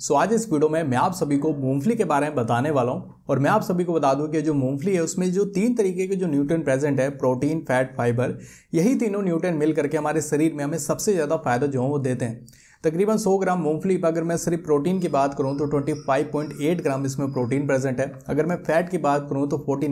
सो so, आज इस video में मैं आप सभी को मूंगफली के बारे में बताने वाला हूँ और मैं आप सभी को बता दूं कि जो मूंगफली है उसमें जो तीन तरीके के जो न्यूट्रिएंट प्रेजेंट है प्रोटीन फैट फाइबर यही तीनों न्यूट्रिएंट मिल करके हमारे शरीर में हमें सबसे ज़्यादा फायदा जो है वो देते हैं तकरीबन 100 ग्राम मूंगफली पर अगर मैं सिर्फ प्रोटीन की बात करूँ तो ट्वेंटी ग्राम इसमें प्रोटीन प्रेजेंट है अगर मैं फैट की बात करूँ तो फोर्टी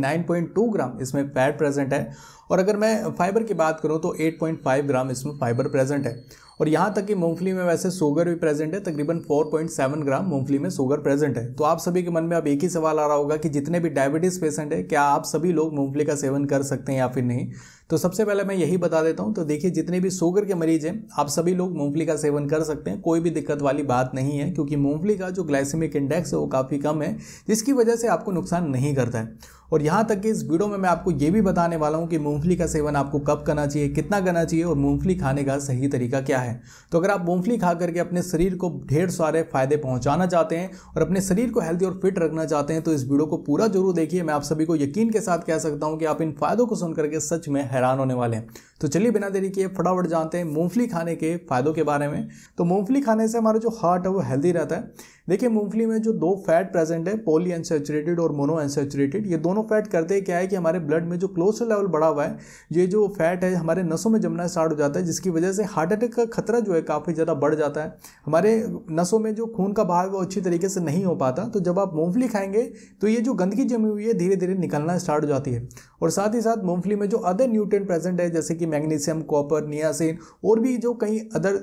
ग्राम इसमें फैट प्रेजेंट है और अगर मैं फाइबर की बात करूँ तो एट ग्राम इसमें फाइबर प्रेजेंट है और यहाँ तक कि मूंगफली में वैसे सोगर भी प्रेजेंट है तकरीबन 4.7 ग्राम मूंगफली में सोगर प्रेजेंट है तो आप सभी के मन में अब एक ही सवाल आ रहा होगा कि जितने भी डायबिटीज़ पेशेंट है क्या आप सभी लोग मूंगफली का सेवन कर सकते हैं या फिर नहीं तो सबसे पहले मैं यही बता देता हूँ तो देखिए जितने भी सोगर के मरीज हैं आप सभी लोग मूंगफली का सेवन कर सकते हैं कोई भी दिक्कत वाली बात नहीं है क्योंकि मूंगफली का जो ग्लाइसेमिक इंडेक्स है वो काफ़ी कम है जिसकी वजह से आपको नुकसान नहीं करता है और यहाँ तक कि इस वीडियो में मैं आपको ये भी बताने वाला हूँ कि मूंगफली का सेवन आपको कब करना चाहिए कितना करना चाहिए और मूंगफली खाने का सही तरीका क्या है तो अगर आप मूंगफली खा करके अपने शरीर को ढेर सारे फायदे पहुँचाना चाहते हैं और अपने शरीर को हेल्दी और फिट रखना चाहते हैं तो इस वीडियो को पूरा जरूर देखिए मैं आप सभी को यकीन के साथ कह सकता हूँ कि आप इन फायदों को सुन करके सच में हैरान होने वाले हैं तो चलिए बिना देरी किए फटाफट जानते हैं मूंगफली खाने के फायदों के बारे में तो मूंगफली खाने से हमारा जो हार्ट है वो हेल्दी रहता है देखिए मूंगफली में जो दो फैट प्रेजेंट है पोली अनसेचुरेटेड और मोनो अनसेचुरेटेड ये दोनों फैट करते क्या है कि हमारे ब्लड में जो क्लोस्टर लेवल बढ़ा हुआ है ये जो फैट है हमारे नसों में जमना स्टार्ट हो जाता है जिसकी वजह से हार्ट अटैक का खतरा जो है काफ़ी ज़्यादा बढ़ जाता है हमारे नसों में जो खून का भाव है वो अच्छी तरीके से नहीं हो पाता तो जब आप मूँगफली खाएंगे तो ये जो गंदगी जमी हुई है धीरे धीरे निकलना स्टार्ट हो जाती है और साथ ही साथ मूँगफली में जो अदर न्यूट्रेंट प्रेजेंट है जैसे कि मैग्नीशियम कॉपर नियासिन और भी जो कहीं अदर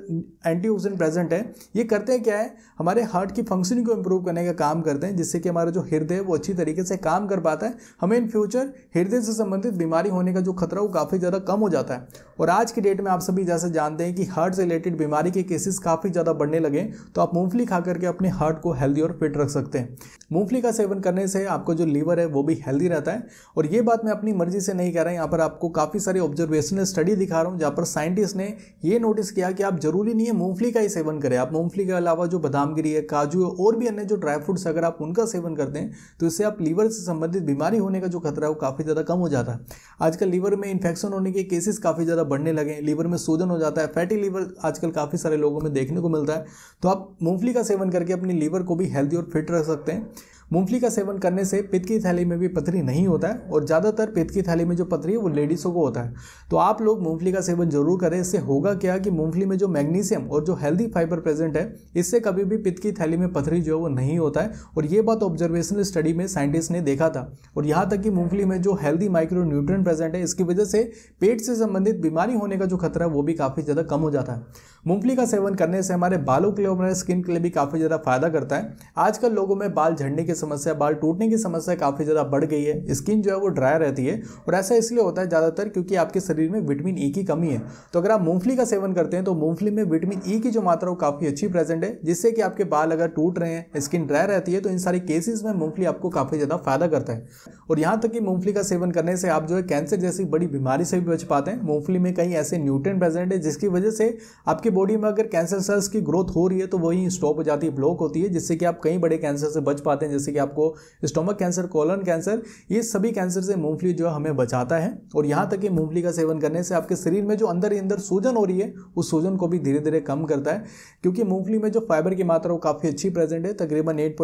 एंटीऑक्सीडेंट प्रेजेंट है ये करते क्या है हमारे हार्ट की फंक्शनिंग को इम्प्रूव करने का काम करते हैं जिससे कि हमारा जो हृदय है वो अच्छी तरीके से काम कर पाता है हमें इन फ्यूचर हृदय से संबंधित बीमारी होने का जो खतरा वो काफ़ी ज़्यादा कम हो जाता है और आज की डेट में आप सभी जैसे जानते हैं कि हार्ट से रिलेटेड बीमारी के केसेस काफ़ी ज़्यादा बढ़ने लगे तो आप मूंगफली खा करके अपने हार्ट को हेल्दी और फिट रख सकते हैं मूँगफली का सेवन करने से आपका जो लीवर है वो भी हेल्दी रहता है और ये बात मैं अपनी मर्जी से नहीं कह रहा यहाँ पर आपको काफ़ी सारी ऑब्जर्वेशनल स्टडी दिखा रहा हूँ जहाँ पर साइंटिस्ट ने ये नोटिस किया कि आप जरूरी नहीं है मूँगफली का ही सेवन करें आप मूँगफली के अलावा जो गिरी है काजू हुए और भी अन्य जो ड्राई फ्रूट्स अगर आप उनका सेवन करते हैं तो इससे आप लीवर से संबंधित बीमारी होने का जो खतरा है वो काफ़ी ज़्यादा कम हो जाता है आजकल लीवर में इन्फेक्शन होने के केसेस काफ़ी ज़्यादा बढ़ने लगे लीवर में सूजन हो जाता है फैटी लीवर आजकल काफ़ी सारे लोगों में देखने को मिलता है तो आप मूंगफली का सेवन करके अपने लीवर को भी हेल्दी और फिट रख सकते हैं मूंगफली का सेवन करने से पित्त की थैली में भी पथरी नहीं होता है और ज़्यादातर पित्त की थैली में जो पथरी है वो लेडीज़ों को होता है तो आप लोग मूंगफली का सेवन जरूर करें इससे होगा क्या कि मूंगफली में जो मैग्नीशियम और जो हेल्दी फाइबर प्रेजेंट है इससे कभी भी पित्त की थैली में पथरी जो है वो नहीं होता है और ये बात ऑब्जर्वेशनल स्टडी में साइंटिस्ट ने देखा था और यहाँ तक कि मूँगफली में जो हेल्दी माइक्रो न्यूट्रन प्रेजेंट है इसकी वजह से पेट से संबंधित बीमारी होने का जो खतरा है वो भी काफ़ी ज़्यादा कम हो जाता है मूँगफली का सेवन करने से हमारे बालों के लिए हमारे स्किन के लिए भी काफ़ी ज़्यादा फायदा करता है आजकल लोगों में बाल झड़ने के समस्या बाल टूटने की समस्या काफ़ी ज़्यादा बढ़ गई है स्किन जो है वो ड्राई रहती है और ऐसा इसलिए होता है ज़्यादातर क्योंकि आपके शरीर में विटामिन ई e की कमी है तो अगर आप मूंगफली का सेवन करते हैं तो मूंगफली में विटामिन ई e की जो मात्रा वो काफ़ी अच्छी प्रेजेंट है जिससे कि आपके बाल अगर टूट रहे हैं स्किन ड्राई रहती है तो इन सारी केसेस में मूंगफली आपको काफ़ी ज़्यादा फायदा करता है और यहाँ तक कि मूंगफली का सेवन करने से आप जो है कैंसर जैसी बड़ी बीमारी से भी बच पाते हैं मूंगफली में कई ऐसे न्यूट्रेन प्रेजेंट है जिसकी वजह से आपकी बॉडी में अगर कैंसर सेल्स की ग्रोथ हो रही है तो वही स्टॉप हो जाती है ब्लॉक होती है जिससे कि आप कई बड़े कैंसर से बच पाते हैं जैसे जैसे कि आपको स्टोमक कैंसर कॉलन कैंसर ये सभी कैंसर से मूंगफली जो हमें बचाता है और यहाँ तक कि मूंगफली का सेवन करने से आपके शरीर में जो अंदर ही अंदर सूजन हो रही है उस सूजन को भी धीरे धीरे कम करता है क्योंकि मूंगफली में जो फाइबर की मात्रा वो काफ़ी अच्छी प्रेजेंट है तकरीबन एट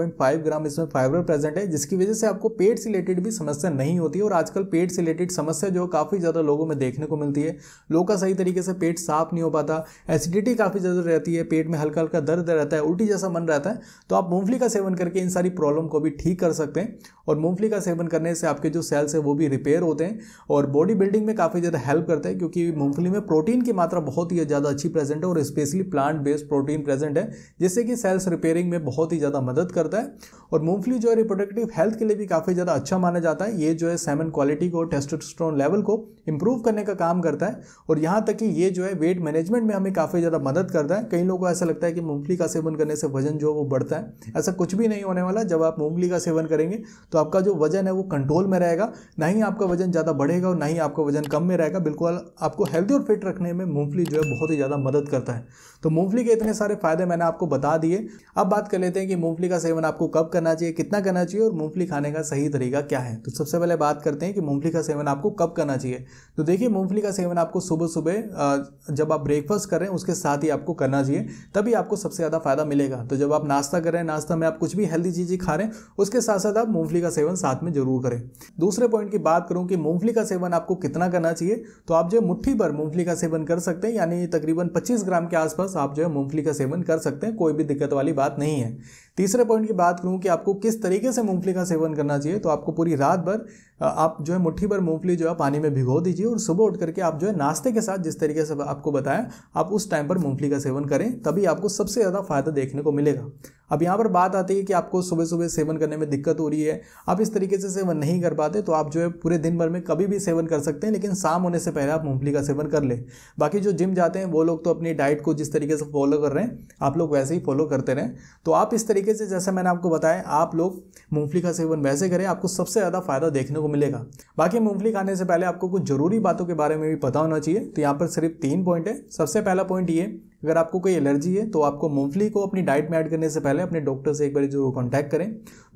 ग्राम इसमें फाइबर प्रेजेंट है जिसकी वजह से आपको पेट से रिलेटेड भी समस्या नहीं होती और आजकल पेट से रिलेटेड समस्या जो काफ़ी ज़्यादा लोगों में देखने को मिलती है लोगों का सही तरीके से पेट साफ नहीं हो पाता एसिडिटी काफ़ी ज़्यादा रहती है पेट में हल्का हल्का दर्द रहता है उल्टी जैसा मन रहता है तो आप मूंगफली का सेवन करके इन सारी प्रॉब्लम को भी ठीक कर सकते हैं और मूंगफली का सेवन करने से आपके जो सेल्स हैं वो भी रिपेयर होते हैं और बॉडी बिल्डिंग में काफ़ी ज़्यादा हेल्प करते हैं क्योंकि मूंगफली में प्रोटीन की मात्रा बहुत ही ज़्यादा अच्छी प्रेजेंट है और specially plant based protein present है जिससे कि सेल्स रिपेयरिंग में बहुत ही ज़्यादा मदद करता है और मूंगफली जो है रिप्रोडक्टिव हेल्थ के लिए भी काफ़ी ज़्यादा अच्छा माना जाता है ये जो है सेमन क्वालिटी को टेस्टोस्टेरोन लेवल को इम्प्रूव करने का काम करता है और यहाँ तक कि ये जो है वेट मैनेजमेंट में हमें काफ़ी ज़्यादा मदद करता है कई लोगों को ऐसा लगता है कि मूंगफली का सेवन करने से वजन जो है वो बढ़ता है ऐसा कुछ भी नहीं होने वाला जब आप मूंगफली का सेवन करेंगे तो आपका जो वजन है वो कंट्रोल में रहेगा ना ही आपका वजन ज़्यादा बढ़ेगा और ना ही आपका वजन कम में रहेगा बिल्कुल आपको हेल्दी और फिट रखने में मूंगफली जो है बहुत ही ज़्यादा मदद करता है तो मूंगफली के इतने सारे फ़ायदे मैंने आपको बता दिए अब बात कर लेते हैं कि मूंगफली का सेवन आपको कब करना चाहिए कितना करना चाहिए और मूंगफली खाने का सही तरीका क्या है तो सबसे पहले बात करते हैं कि मूंगफली का सेवन आपको कब करना चाहिए तो देखिए मूंगफली का सेवन आपको सुबह सुबह जब आप ब्रेकफास्ट कर रहे हैं उसके साथ ही आपको करना चाहिए तभी आपको सबसे ज़्यादा फ़ायदा मिलेगा तो जब आप नाश्ता कर रहे हैं नाश्ता में आप कुछ भी हेल्दी चीज़ें खा रहे हैं उसके साथ साथ आप मूंगफली का सेवन साथ में जरूर करें दूसरे पॉइंट की बात करूं कि मूंगफली का सेवन आपको कितना करना चाहिए तो आप जो है मुट्ठी भर मूंगफली का सेवन कर सकते हैं यानी तकरीबन पच्चीस ग्राम के आसपास आप जो है मूंगफली का सेवन कर सकते हैं कोई भी दिक्कत वाली बात नहीं है तीसरे पॉइंट की बात करूं कि आपको किस तरीके से मूंगफली का सेवन करना चाहिए तो आपको पूरी रात भर आप जो है मुट्ठी भर मूंगफली जो है पानी में भिगो दीजिए और सुबह उठ करके आप जो है नाश्ते के साथ जिस तरीके से आपको बताया आप उस टाइम पर मूंगफली का सेवन करें तभी आपको सबसे ज़्यादा फायदा देखने को मिलेगा अब यहाँ पर बात आती है कि आपको सुबह सुबह सेवन करने में दिक्कत हो रही है आप इस तरीके से सेवन नहीं कर पाते तो आप जो है पूरे दिन भर में कभी भी सेवन कर सकते हैं लेकिन शाम होने से पहले आप मूंगफली का सेवन कर ले बाकी जो जिम जाते हैं वो लोग तो अपनी डाइट को जिस तरीके से फॉलो कर रहे हैं आप लोग वैसे ही फॉलो करते रहें तो आप इस तरीके से जैसे मैंने आपको बताया आप लोग मूँगफली का सेवन वैसे करें आपको सबसे ज़्यादा फ़ायदा देखने को मिलेगा बाकी मूँगफली खाने से पहले आपको कुछ ज़रूरी बातों के बारे में भी पता होना चाहिए तो यहाँ पर सिर्फ तीन पॉइंट है सबसे पहला पॉइंट ये अगर आपको कोई एलर्जी है तो आपको मूंगफली को अपनी डाइट में ऐड करने से पहले अपने डॉक्टर से एक बार जरूर कॉन्टैक्ट करें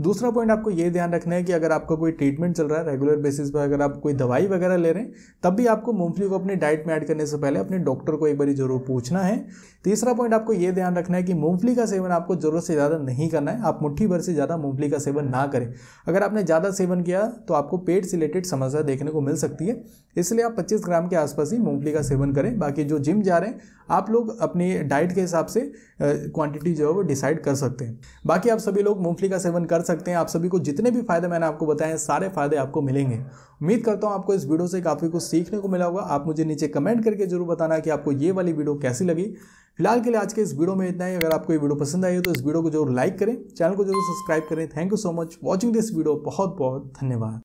दूसरा पॉइंट आपको ये ध्यान रखना है कि अगर आपका कोई ट्रीटमेंट चल रहा है रेगुलर बेसिस पर अगर आप कोई दवाई वगैरह ले रहे हैं तब भी आपको मूंगफली को अपनी डाइट में ऐड करने से पहले अपने डॉक्टर को एक बार जरूर पूछना है तीसरा पॉइंट आपको ये ध्यान रखना है कि मूंगफली का सेवन आपको जरूरत से ज़्यादा नहीं करना है आप मुट्ठी भर से ज़्यादा मूंगफली का सेवन ना करें अगर आपने ज़्यादा सेवन किया तो आपको पेट से रिलेटेड समस्या देखने को मिल सकती है इसलिए आप पच्चीस ग्राम के आसपास ही मूंगफली का सेवन करें बाकी जो जिम जा रहे हैं आप लोग अपने अपनी डाइट के हिसाब से क्वांटिटी जो है वो डिसाइड कर सकते हैं बाकी आप सभी लोग मूंगफली का सेवन कर सकते हैं आप सभी को जितने भी फायदे मैंने आपको बताए हैं सारे फायदे आपको मिलेंगे उम्मीद करता हूँ आपको इस वीडियो से काफ़ी कुछ सीखने को मिला होगा आप मुझे नीचे कमेंट करके जरूर बताना कि आपको ये वाली वीडियो कैसी लगी फिलहाल के लिए आज के इस वीडियो में इतना ही अगर आपको ये वीडियो पसंद आई हो तो इस वीडियो को जरूर लाइक करें चैनल को जरूर सब्सक्राइब करें thank you so much watching this video बहुत बहुत धन्यवाद